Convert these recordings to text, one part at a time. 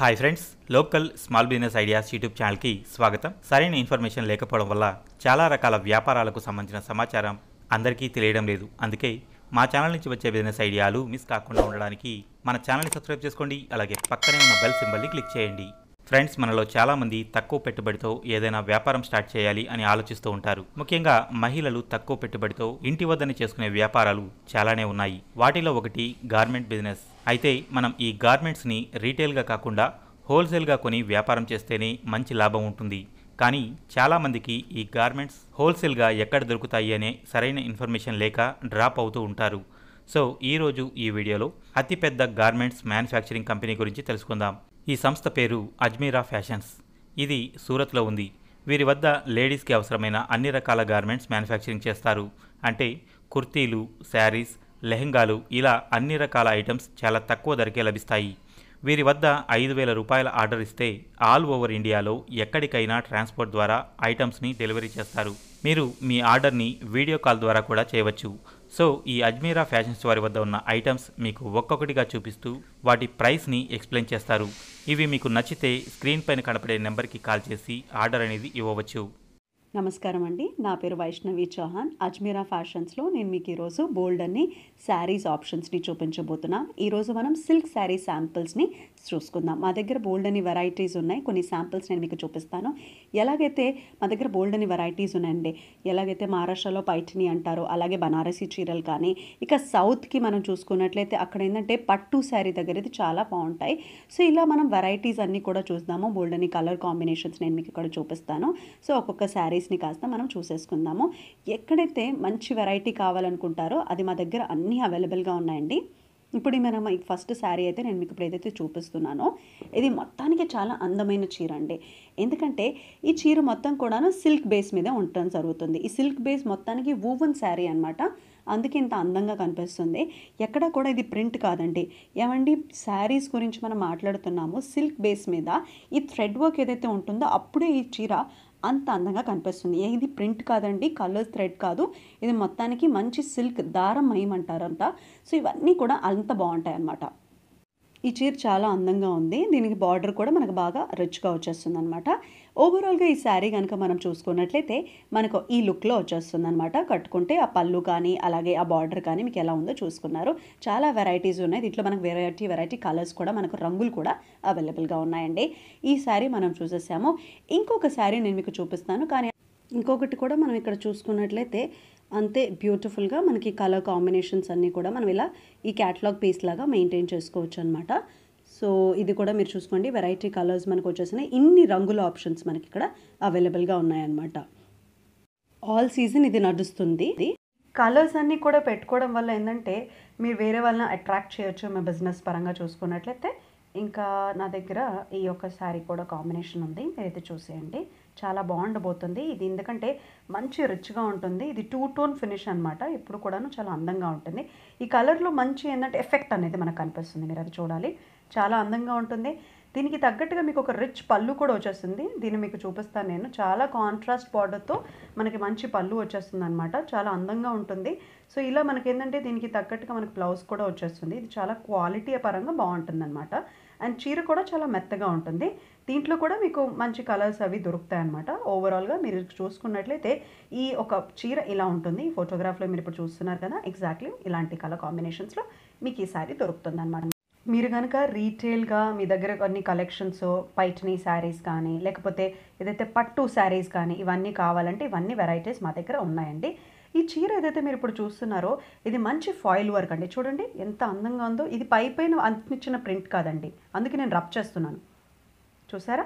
hi friends local small business ideas YouTube ఛానల్కి స్వాగతం సరైన ఇన్ఫర్మేషన్ లేకపోవడం వల్ల చాలా రకాల వ్యాపారాలకు సంబంధించిన సమాచారం అందరికీ తెలియడం లేదు అందుకే మా ఛానల్ నుంచి వచ్చే బిజినెస్ ఐడియాలు మిస్ కాకుండా ఉండడానికి మన ఛానల్ని సబ్స్క్రైబ్ చేసుకోండి అలాగే పక్కనే ఉన్న బెల్ సింబల్ని క్లిక్ చేయండి ఫ్రెండ్స్ మనలో చాలామంది తక్కువ పెట్టుబడితో ఏదైనా వ్యాపారం స్టార్ట్ చేయాలి అని ఆలోచిస్తూ ఉంటారు ముఖ్యంగా మహిళలు తక్కువ పెట్టుబడితో ఇంటి వద్దనే చేసుకునే వ్యాపారాలు చాలానే ఉన్నాయి వాటిలో ఒకటి గార్మెంట్ బిజినెస్ అయితే మనం ఈ గార్మెంట్స్ని రీటైల్గా కాకుండా హోల్సేల్గా కొని వ్యాపారం చేస్తేనే మంచి లాభం ఉంటుంది కానీ చాలామందికి ఈ గార్మెంట్స్ హోల్సేల్గా ఎక్కడ దొరుకుతాయి అనే సరైన ఇన్ఫర్మేషన్ లేక డ్రాప్ అవుతూ ఉంటారు సో ఈరోజు ఈ వీడియోలో అతిపెద్ద గార్మెంట్స్ మ్యానుఫ్యాక్చరింగ్ కంపెనీ గురించి తెలుసుకుందాం ఈ సంస్థ పేరు అజ్మీరా ఫ్యాషన్స్ ఇది సూరత్లో ఉంది వీరి వద్ద లేడీస్కి అవసరమైన అన్ని రకాల గార్మెంట్స్ మ్యానుఫ్యాక్చరింగ్ చేస్తారు అంటే కుర్తీలు శారీస్ లెహెంగాలు ఇలా అన్ని రకాల ఐటమ్స్ చాలా తక్కువ ధరకే లభిస్తాయి వీరి వద్ద ఐదు వేల రూపాయల ఆర్డర్ ఇస్తే ఆల్ ఓవర్ ఇండియాలో ఎక్కడికైనా ట్రాన్స్పోర్ట్ ద్వారా ఐటమ్స్ని డెలివరీ చేస్తారు మీరు మీ ఆర్డర్ని వీడియో కాల్ ద్వారా కూడా చేయవచ్చు సో ఈ అజ్మీరా ఫ్యాషన్స్ వారి వద్ద ఉన్న ఐటమ్స్ మీకు ఒక్కొక్కటిగా చూపిస్తూ వాటి ప్రైస్ని ఎక్స్ప్లెయిన్ చేస్తారు ఇవి మీకు నచ్చితే స్క్రీన్ పైన కనపడే నెంబర్కి కాల్ చేసి ఆర్డర్ అనేది ఇవ్వవచ్చు నమస్కారం అండి నా పేరు వైష్ణవి చౌహాన్ అజ్మీరా ఫ్యాషన్స్లో నేను మీకు ఈరోజు బోల్డ్ అన్ని శారీస్ ఆప్షన్స్ని చూపించబోతున్నాం ఈరోజు మనం సిల్క్ శారీ శాంపిల్స్ని చూసుకుందాం మా దగ్గర బోల్డ్ అని వెరైటీస్ ఉన్నాయి కొన్ని శాంపిల్స్ నేను మీకు చూపిస్తాను ఎలాగైతే మా దగ్గర బోల్డ్ అని వెరైటీస్ ఉన్నాయండి ఎలాగైతే మహారాష్ట్రలో పైఠిని అంటారో అలాగే బనారసి చీరలు కానీ ఇక సౌత్కి మనం చూసుకున్నట్లయితే అక్కడ ఏంటంటే పట్టు శారీ దగ్గర అయితే చాలా బాగుంటాయి సో ఇలా మనం వెరైటీస్ అన్నీ కూడా చూద్దాము బోల్డ్ అని కలర్ కాంబినేషన్స్ నేను మీకు ఇక్కడ చూపిస్తాను సో ఒక్కొక్క శారీ సైజ్ని కాస్త మనం చూసేసుకుందాము ఎక్కడైతే మంచి వెరైటీ కావాలనుకుంటారో అది మా దగ్గర అన్నీ అవైలబుల్గా ఉన్నాయండి ఇప్పుడు మనం ఫస్ట్ శారీ అయితే నేను మీకు ఇప్పుడు ఏదైతే చూపిస్తున్నానో ఇది మొత్తానికి చాలా అందమైన చీర అండి ఎందుకంటే ఈ చీర మొత్తం కూడాను సిల్క్ బేస్ మీద ఉండటం జరుగుతుంది ఈ సిల్క్ బేస్ మొత్తానికి ఊవన్ శారీ అనమాట అందుకే ఇంత అందంగా కనిపిస్తుంది ఎక్కడ కూడా ఇది ప్రింట్ కాదండి ఏమండి శారీస్ గురించి మనం మాట్లాడుతున్నాము సిల్క్ బేస్ మీద ఈ థ్రెడ్ వర్క్ ఏదైతే ఉంటుందో అప్పుడే ఈ చీర అంత అందంగా కనిపిస్తుంది ఇది ప్రింట్ కాదండి కలర్ థ్రెడ్ కాదు ఇది మొత్తానికి మంచి సిల్క్ దారం మయమంటారంట సో ఇవన్నీ కూడా అంత బాగుంటాయి అన్నమాట ఈ చీర చాలా అందంగా ఉంది దీనికి బార్డర్ కూడా మనకు బాగా రిచ్గా వచ్చేస్తుంది అనమాట ఓవరాల్గా ఈ శారీ కనుక మనం చూసుకున్నట్లయితే మనకు ఈ లుక్లో వచ్చేస్తుంది అనమాట కట్టుకుంటే ఆ పళ్ళు కానీ అలాగే ఆ బార్డర్ కానీ మీకు ఎలా ఉందో చూసుకున్నారు చాలా వెరైటీస్ ఉన్నాయి దీంట్లో మనకు వెరైటీ వెరైటీ కలర్స్ కూడా మనకు రంగులు కూడా అవైలబుల్గా ఉన్నాయండి ఈ శారీ మనం చూసేసాము ఇంకొక శారీ నేను మీకు చూపిస్తాను కానీ ఇంకొకటి కూడా మనం ఇక్కడ చూసుకున్నట్లయితే అంతే బ్యూటిఫుల్గా మనకి కలర్ కాంబినేషన్స్ అన్నీ కూడా మనం ఇలా ఈ క్యాటలాగ్ పీస్ లాగా మెయింటైన్ చేసుకోవచ్చు అనమాట సో ఇది కూడా మీరు చూసుకోండి వెరైటీ కలర్స్ మనకు వచ్చేసినాయి ఇన్ని రంగుల ఆప్షన్స్ మనకి ఇక్కడ అవైలబుల్గా ఉన్నాయన్నమాట ఆల్ సీజన్ ఇది నడుస్తుంది కలర్స్ అన్నీ కూడా పెట్టుకోవడం వల్ల ఏంటంటే మీరు వేరే వాళ్ళని అట్రాక్ట్ చేయొచ్చు మీ బిజినెస్ పరంగా చూసుకున్నట్లయితే ఇంకా నా దగ్గర ఈ యొక్క శారీ కూడా కాంబినేషన్ ఉంది మీరైతే చూసేయండి చాలా బాగుండబోతుంది ఇది ఎందుకంటే మంచి రిచ్గా ఉంటుంది ఇది టూ టోన్ ఫినిష్ అనమాట ఇప్పుడు కూడాను చాలా అందంగా ఉంటుంది ఈ కలర్లో మంచి ఏంటంటే ఎఫెక్ట్ అనేది మనకు కనిపిస్తుంది మీరు అది చూడాలి చాలా అందంగా ఉంటుంది దీనికి తగ్గట్టుగా మీకు ఒక రిచ్ పళ్ళు కూడా వచ్చేస్తుంది దీన్ని మీకు చూపిస్తాను నేను చాలా కాంట్రాస్ట్ బార్డర్తో మనకి మంచి పళ్ళు వచ్చేస్తుంది అనమాట చాలా అందంగా ఉంటుంది సో ఇలా మనకి ఏంటంటే దీనికి తగ్గట్టుగా మనకి బ్లౌజ్ కూడా వచ్చేస్తుంది ఇది చాలా క్వాలిటీ పరంగా బాగుంటుంది అనమాట అండ్ చీర కూడా చాలా మెత్తగా ఉంటుంది దీంట్లో కూడా మీకు మంచి కలర్స్ అవి దొరుకుతాయి అనమాట ఓవరాల్గా మీరు చూసుకున్నట్లయితే ఈ ఒక చీర ఇలా ఉంటుంది ఫోటోగ్రాఫ్లో మీరు ఇప్పుడు చూస్తున్నారు కదా ఎగ్జాక్ట్లీ ఇలాంటి కలర్ కాంబినేషన్స్లో మీకు ఈ శారీ దొరుకుతుంది అనమాట మీరు కనుక రీటైల్గా మీ దగ్గర కొన్ని కలెక్షన్స్ పైటనీ శారీస్ కానీ లేకపోతే ఏదైతే పట్టు శారీస్ కానీ ఇవన్నీ కావాలంటే ఇవన్నీ వెరైటీస్ మా దగ్గర ఉన్నాయండి ఈ చీర ఏదైతే మీరు ఇప్పుడు చూస్తున్నారో ఇది మంచి ఫాయిల్ వర్క్ అండి చూడండి ఎంత అందంగా ఉందో ఇది పై పైన ప్రింట్ కాదండి అందుకే నేను రబ్ చేస్తున్నాను చూసారా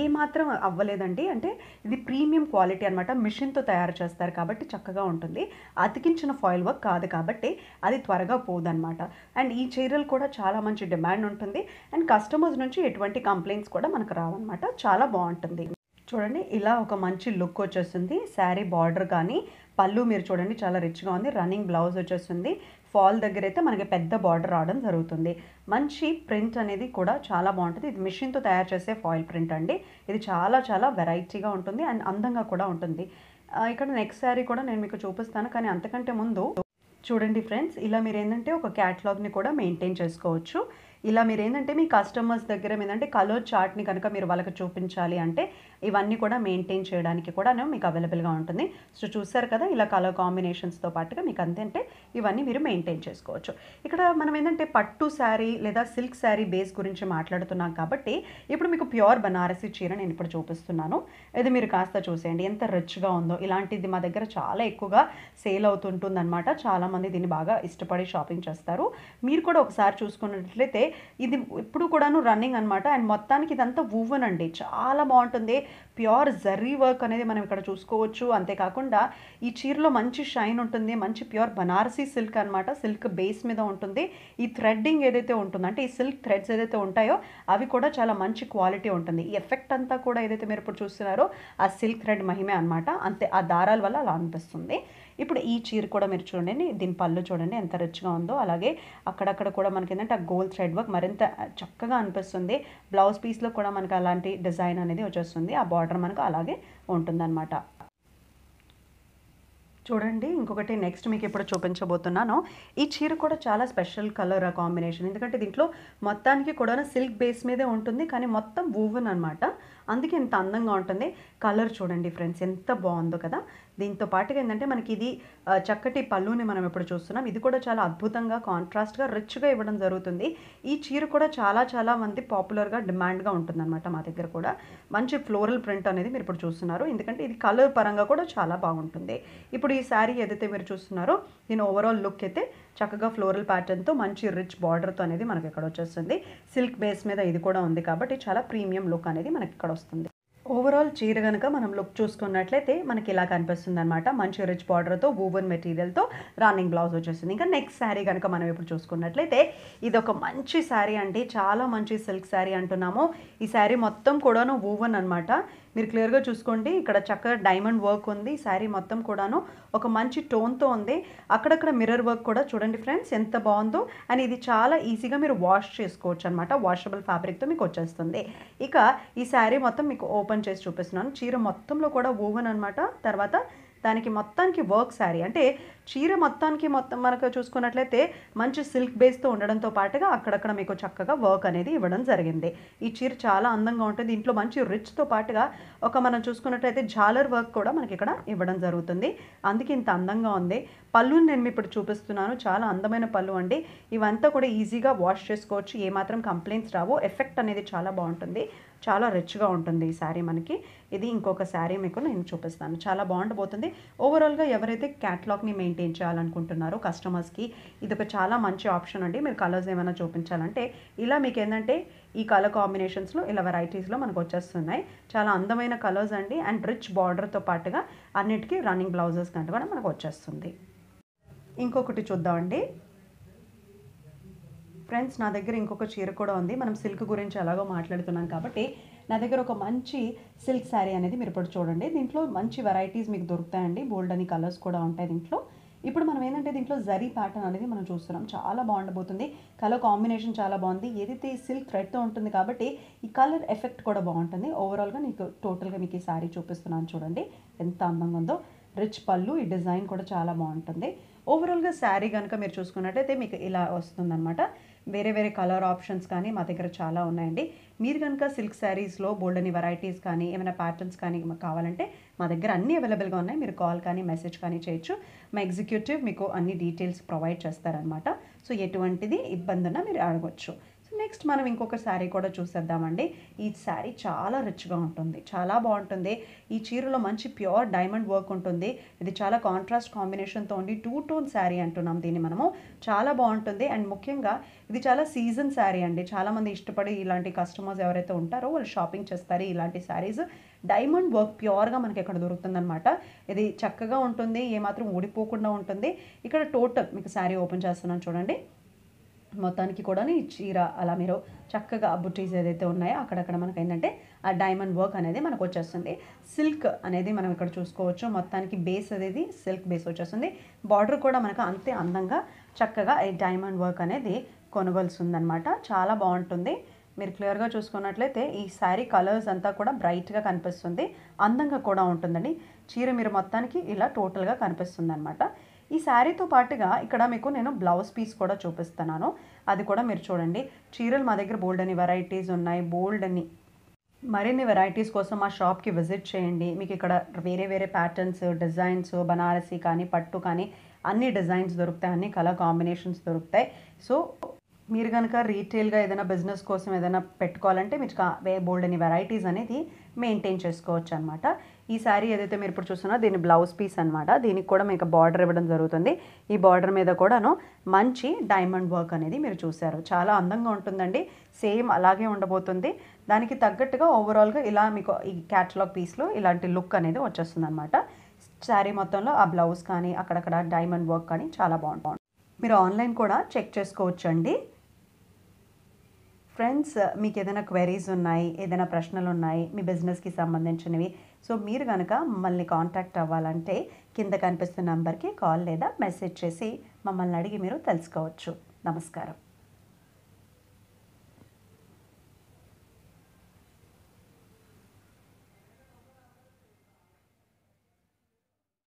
ఏ మాత్రం అవ్వలేదండి అంటే ఇది ప్రీమియం క్వాలిటీ అనమాట మిషన్తో తయారు చేస్తారు కాబట్టి చక్కగా ఉంటుంది అతికించిన ఫాయిల్ వర్క్ కాదు కాబట్టి అది త్వరగా పోదనమాట అండ్ ఈ చీరలు కూడా చాలా మంచి డిమాండ్ ఉంటుంది అండ్ కస్టమర్స్ నుంచి ఎటువంటి కంప్లైంట్స్ కూడా మనకు రావన్నమాట చాలా బాగుంటుంది చూడండి ఇలా ఒక మంచి లుక్ వచ్చేస్తుంది శారీ బార్డర్ కానీ పళ్ళు మీరు చూడండి చాలా రిచ్గా ఉంది రన్నింగ్ బ్లౌజ్ వచ్చేస్తుంది ఫాల్ దగ్గర అయితే మనకి పెద్ద బార్డర్ రావడం జరుగుతుంది మంచి ప్రింట్ అనేది కూడా చాలా బాగుంటుంది ఇది మిషన్తో తయారు చేసే ఫాయిల్ ప్రింట్ అండి ఇది చాలా చాలా వెరైటీగా ఉంటుంది అండ్ అందంగా కూడా ఉంటుంది ఇక్కడ నెక్స్ట్ శారీ కూడా నేను మీకు చూపిస్తాను కానీ అంతకంటే ముందు చూడండి ఫ్రెండ్స్ ఇలా మీరు ఏంటంటే ఒక క్యాటలాగ్ని కూడా మెయింటైన్ చేసుకోవచ్చు ఇలా మీరు ఏంటంటే మీ కస్టమర్స్ దగ్గర ఏంటంటే కలర్ చార్ట్ని కనుక మీరు వాళ్ళకి చూపించాలి అంటే ఇవన్నీ కూడా మెయింటైన్ చేయడానికి కూడా మీకు అవైలబుల్గా ఉంటుంది సో చూసారు కదా ఇలా కలర్ కాంబినేషన్స్తో పాటుగా మీకు అంతేంటే ఇవన్నీ మీరు మెయింటైన్ చేసుకోవచ్చు ఇక్కడ మనం ఏంటంటే పట్టు శారీ లేదా సిల్క్ శారీ బేస్ గురించి మాట్లాడుతున్నాం కాబట్టి ఇప్పుడు మీకు ప్యూర్ బనారసి చీర నేను ఇప్పుడు చూపిస్తున్నాను ఇది మీరు కాస్త చూసేయండి ఎంత రిచ్గా ఉందో ఇలాంటిది మా దగ్గర చాలా ఎక్కువగా సేల్ అవుతుంటుంది అనమాట చాలామంది దీన్ని బాగా ఇష్టపడి షాపింగ్ చేస్తారు మీరు కూడా ఒకసారి చూసుకున్నట్లయితే ఇది ఇప్పుడు కూడాను రన్నింగ్ అనమాట అండ్ మొత్తానికి ఇదంతా ఉవ్వన్ అండి చాలా బాగుంటుంది ప్యూర్ జర్రీ వర్క్ అనేది మనం ఇక్కడ చూసుకోవచ్చు అంతేకాకుండా ఈ చీరలో మంచి షైన్ ఉంటుంది మంచి ప్యూర్ బనారసీ సిల్క్ అనమాట సిల్క్ బేస్ మీద ఉంటుంది ఈ థ్రెడ్డింగ్ ఏదైతే ఉంటుందో అంటే ఈ సిల్క్ థ్రెడ్స్ ఏదైతే ఉంటాయో అవి కూడా చాలా మంచి క్వాలిటీ ఉంటుంది ఈ ఎఫెక్ట్ అంతా కూడా ఏదైతే మీరు ఇప్పుడు చూస్తున్నారో ఆ సిల్క్ థ్రెడ్ మహిమే అనమాట అంతే ఆ దారాల వల్ల అలా అనిపిస్తుంది ఇప్పుడు ఈ చీర కూడా మీరు చూడండి దీని పళ్ళు చూడండి ఎంత రిచ్గా ఉందో అలాగే అక్కడక్కడ కూడా మనకి ఏంటంటే ఆ గోల్డ్ థ్రెడ్ వర్క్ మరింత చక్కగా అనిపిస్తుంది బ్లౌజ్ పీస్లో కూడా మనకి అలాంటి డిజైన్ అనేది వచ్చేస్తుంది ఆ బార్డర్ మనకు అలాగే ఉంటుందన్నమాట చూడండి ఇంకొకటి నెక్స్ట్ మీకు ఇప్పుడు చూపించబోతున్నాను ఈ చీర కూడా చాలా స్పెషల్ కలర్ ఆ కాంబినేషన్ ఎందుకంటే దీంట్లో మొత్తానికి కూడా సిల్క్ బేస్ మీదే ఉంటుంది కానీ మొత్తం ఊవన్ అనమాట అందుకే ఇంత అందంగా ఉంటుంది కలర్ చూడండి ఫ్రెండ్స్ ఎంత బాగుందో కదా దీంతో పాటుగా ఏంటంటే మనకి ఇది చక్కటి పళ్ళుని మనం ఇప్పుడు చూస్తున్నాం ఇది కూడా చాలా అద్భుతంగా కాంట్రాస్ట్గా రిచ్గా ఇవ్వడం జరుగుతుంది ఈ చీర కూడా చాలా చాలా మంది పాపులర్గా డిమాండ్గా ఉంటుందన్నమాట మా దగ్గర కూడా మంచి ఫ్లోరల్ ప్రింట్ అనేది మీరు ఇప్పుడు చూస్తున్నారు ఎందుకంటే ఇది కలర్ పరంగా కూడా చాలా బాగుంటుంది ఇప్పుడు ఈ శారీ ఏదైతే మీరు చూస్తున్నారో దీని ఓవరాల్ లుక్ అయితే చక్కగా ఫ్లోరల్ ప్యాటర్న్తో మంచి రిచ్ బార్డర్తో అనేది మనకి ఇక్కడ వచ్చేస్తుంది సిల్క్ బేస్ మీద ఇది కూడా ఉంది కాబట్టి చాలా ప్రీమియం లుక్ అనేది మనకి ఇక్కడ వస్తుంది ఓవరాల్ చీర కనుక మనం లుక్ చూసుకున్నట్లయితే మనకి ఇలా కనిపిస్తుంది అనమాట మంచి రిచ్ బార్డర్తో వూవెన్ మెటీరియల్తో రన్నింగ్ బ్లౌజ్ వచ్చేసింది ఇంకా నెక్స్ట్ శారీ కనుక మనం ఇప్పుడు చూసుకున్నట్లయితే ఇది ఒక మంచి శారీ అండి చాలా మంచి సిల్క్ శారీ అంటున్నాము ఈ శారీ మొత్తం కూడాను ఊవన్ అనమాట మీరు క్లియర్గా చూసుకోండి ఇక్కడ చక్కగా డైమండ్ వర్క్ ఉంది శారీ మొత్తం కూడాను ఒక మంచి టోన్తో ఉంది అక్కడక్కడ మిర్రర్ వర్క్ కూడా చూడండి ఫ్రెండ్స్ ఎంత బాగుందో అండ్ ఇది చాలా ఈజీగా మీరు వాష్ చేసుకోవచ్చు అనమాట వాషబుల్ ఫ్యాబ్రిక్తో మీకు వచ్చేస్తుంది ఇక ఈ శారీ మొత్తం మీకు ఓపెన్ చేసి చూపిస్తున్నాను చీర మొత్తంలో కూడా ఓవెన్ అనమాట తర్వాత దానికి మొత్తానికి వర్క్ శారీ అంటే చీర మొత్తానికి మొత్తం మనకు చూసుకున్నట్లయితే మంచి సిల్క్ బేస్తో ఉండడంతో పాటుగా అక్కడక్కడ మీకు చక్కగా వర్క్ అనేది ఇవ్వడం జరిగింది ఈ చీర చాలా అందంగా ఉంటుంది ఇంట్లో మంచి రిచ్తో పాటుగా ఒక మనం చూసుకున్నట్లయితే జాలర్ వర్క్ కూడా మనకి ఇక్కడ ఇవ్వడం జరుగుతుంది అందుకే ఇంత అందంగా ఉంది పళ్ళు నేను ఇప్పుడు చూపిస్తున్నాను చాలా అందమైన పళ్ళు అండి ఇవంతా కూడా ఈజీగా వాష్ చేసుకోవచ్చు ఏమాత్రం కంప్లైంట్స్ రావు ఎఫెక్ట్ అనేది చాలా బాగుంటుంది చాలా రిచ్గా ఉంటుంది ఈ శారీ మనకి ఇది ఇంకొక శారీ మీకు నేను చూపిస్తాను చాలా బాగుండబోతుంది ఓవరాల్గా ఎవరైతే క్యాట్లాగ్ని మెయింటైన్ చేయాలనుకుంటున్నారో కస్టమర్స్కి ఇది ఒక చాలా మంచి ఆప్షన్ అండి మీరు కలర్స్ ఏమైనా చూపించాలంటే ఇలా మీకు ఏంటంటే ఈ కలర్ కాంబినేషన్స్లో ఇలా వెరైటీస్లో మనకు వచ్చేస్తున్నాయి చాలా అందమైన కలర్స్ అండి అండ్ రిచ్ బార్డర్తో పాటుగా అన్నిటికీ రన్నింగ్ బ్లౌజెస్ కంటే కూడా మనకు వచ్చేస్తుంది ఇంకొకటి చూద్దామండి ఫ్రెండ్స్ నా దగ్గర ఇంకొక చీర కూడా ఉంది మనం సిల్క్ గురించి ఎలాగో మాట్లాడుతున్నాం కాబట్టి నా దగ్గర ఒక మంచి సిల్క్ శారీ అనేది మీరు ఇప్పుడు చూడండి దీంట్లో మంచి వెరైటీస్ మీకు దొరుకుతాయండి బోల్డ్ అని కలర్స్ కూడా ఉంటాయి దీంట్లో ఇప్పుడు మనం ఏంటంటే దీంట్లో జరీ ప్యాటర్న్ అనేది మనం చూస్తున్నాం చాలా బాగుండబోతుంది కలర్ కాంబినేషన్ చాలా బాగుంది ఏదైతే సిల్క్ థ్రెడ్తో ఉంటుంది కాబట్టి ఈ కలర్ ఎఫెక్ట్ కూడా బాగుంటుంది ఓవరాల్గా నీకు టోటల్గా మీకు ఈ శారీ చూపిస్తున్నాను చూడండి ఎంత అందంగా ఉందో రిచ్ పళ్ళు ఈ డిజైన్ కూడా చాలా బాగుంటుంది ఓవరాల్గా శారీ కనుక మీరు చూసుకున్నట్టయితే మీకు ఇలా వస్తుందన్నమాట వేరే వేరే కలర్ ఆప్షన్స్ కానీ మా దగ్గర చాలా ఉన్నాయండి మీరు కనుక సిల్క్ శారీస్లో బోల్డని వెరైటీస్ కానీ ఏమైనా ప్యాటర్న్స్ కానీ కావాలంటే మా దగ్గర అన్నీ అవైలబుల్గా ఉన్నాయి మీరు కాల్ కానీ మెసేజ్ కానీ చేయొచ్చు మా ఎగ్జిక్యూటివ్ మీకు అన్ని డీటెయిల్స్ ప్రొవైడ్ చేస్తారనమాట సో ఎటువంటిది ఇబ్బందున్నా మీరు అడగొచ్చు నెక్స్ట్ మనం ఇంకొక శారీ కూడా చూసేద్దామండి ఈ శారీ చాలా రిచ్గా ఉంటుంది చాలా బాగుంటుంది ఈ చీరలో మంచి ప్యూర్ డైమండ్ వర్క్ ఉంటుంది ఇది చాలా కాంట్రాస్ట్ కాంబినేషన్తో ఉండి టూ టోన్ శారీ అంటున్నాం దీన్ని మనము చాలా బాగుంటుంది అండ్ ముఖ్యంగా ఇది చాలా సీజన్ శారీ అండి చాలామంది ఇష్టపడి ఇలాంటి కస్టమర్స్ ఎవరైతే ఉంటారో వాళ్ళు షాపింగ్ చేస్తారు ఇలాంటి శారీస్ డైమండ్ వర్క్ ప్యూర్గా మనకి ఇక్కడ దొరుకుతుందనమాట ఇది చక్కగా ఉంటుంది ఏమాత్రం ఊడిపోకుండా ఉంటుంది ఇక్కడ టోటల్ మీకు శారీ ఓపెన్ చేస్తున్నాను చూడండి మొత్తానికి కూడా ఈ చీర అలా మీరు చక్కగా బుట్టీస్ ఏదైతే ఉన్నాయో అక్కడక్కడ మనకు ఏంటంటే ఆ డైమండ్ వర్క్ అనేది మనకు వచ్చేస్తుంది సిల్క్ అనేది మనం ఇక్కడ చూసుకోవచ్చు మొత్తానికి బేస్ అనేది సిల్క్ బేస్ వచ్చేస్తుంది బార్డర్ కూడా మనకు అంతే అందంగా చక్కగా ఈ డైమండ్ వర్క్ అనేది కొనగలుస్తుందనమాట చాలా బాగుంటుంది మీరు క్లియర్గా చూసుకున్నట్లయితే ఈ శారీ కలర్స్ అంతా కూడా బ్రైట్గా కనిపిస్తుంది అందంగా కూడా ఉంటుందండి చీర మీరు మొత్తానికి ఇలా టోటల్గా కనిపిస్తుంది అనమాట ఈ శారీతో పాటుగా ఇక్కడ మీకు నేను బ్లౌజ్ పీస్ కూడా చూపిస్తున్నాను అది కూడా మీరు చూడండి చీరలు మా దగ్గర బోల్డ్ అని వెరైటీస్ ఉన్నాయి బోల్డ్ అని మరిన్ని వెరైటీస్ కోసం మా షాప్కి విజిట్ చేయండి మీకు ఇక్కడ వేరే వేరే ప్యాటర్న్స్ డిజైన్స్ బనారసీ కానీ పట్టు కానీ అన్ని డిజైన్స్ దొరుకుతాయి అన్ని కలర్ కాంబినేషన్స్ దొరుకుతాయి సో మీరు కనుక రీటైల్గా ఏదైనా బిజినెస్ కోసం ఏదైనా పెట్టుకోవాలంటే మీకు బోల్డ్ అని వెరైటీస్ అనేది మెయింటైన్ చేసుకోవచ్చు అనమాట ఈ శారీ ఏదైతే మీరు ఇప్పుడు చూస్తున్నా దీని బ్లౌజ్ పీస్ అనమాట దీనికి కూడా మీకు బార్డర్ ఇవ్వడం జరుగుతుంది ఈ బార్డర్ మీద కూడాను మంచి డైమండ్ వర్క్ అనేది మీరు చూశారు చాలా అందంగా ఉంటుందండి సేమ్ అలాగే ఉండబోతుంది దానికి తగ్గట్టుగా ఓవరాల్గా ఇలా మీకు ఈ క్యాటలాగ్ పీస్లో ఇలాంటి లుక్ అనేది వచ్చేస్తుంది అనమాట శారీ మొత్తంలో ఆ బ్లౌజ్ కానీ అక్కడక్కడ డైమండ్ వర్క్ కానీ చాలా బాగుంటుంది మీరు ఆన్లైన్ కూడా చెక్ చేసుకోవచ్చండి ఫ్రెండ్స్ మీకు ఏదైనా క్వైరీస్ ఉన్నాయి ఏదైనా ప్రశ్నలు ఉన్నాయి మీ బిజినెస్కి సంబంధించినవి సో మీరు కనుక మమ్మల్ని కాంటాక్ట్ అవ్వాలంటే కింద కనిపిస్తున్న నంబర్కి కాల్ లేదా మెసేజ్ చేసి మమ్మల్ని అడిగి మీరు తెలుసుకోవచ్చు నమస్కారం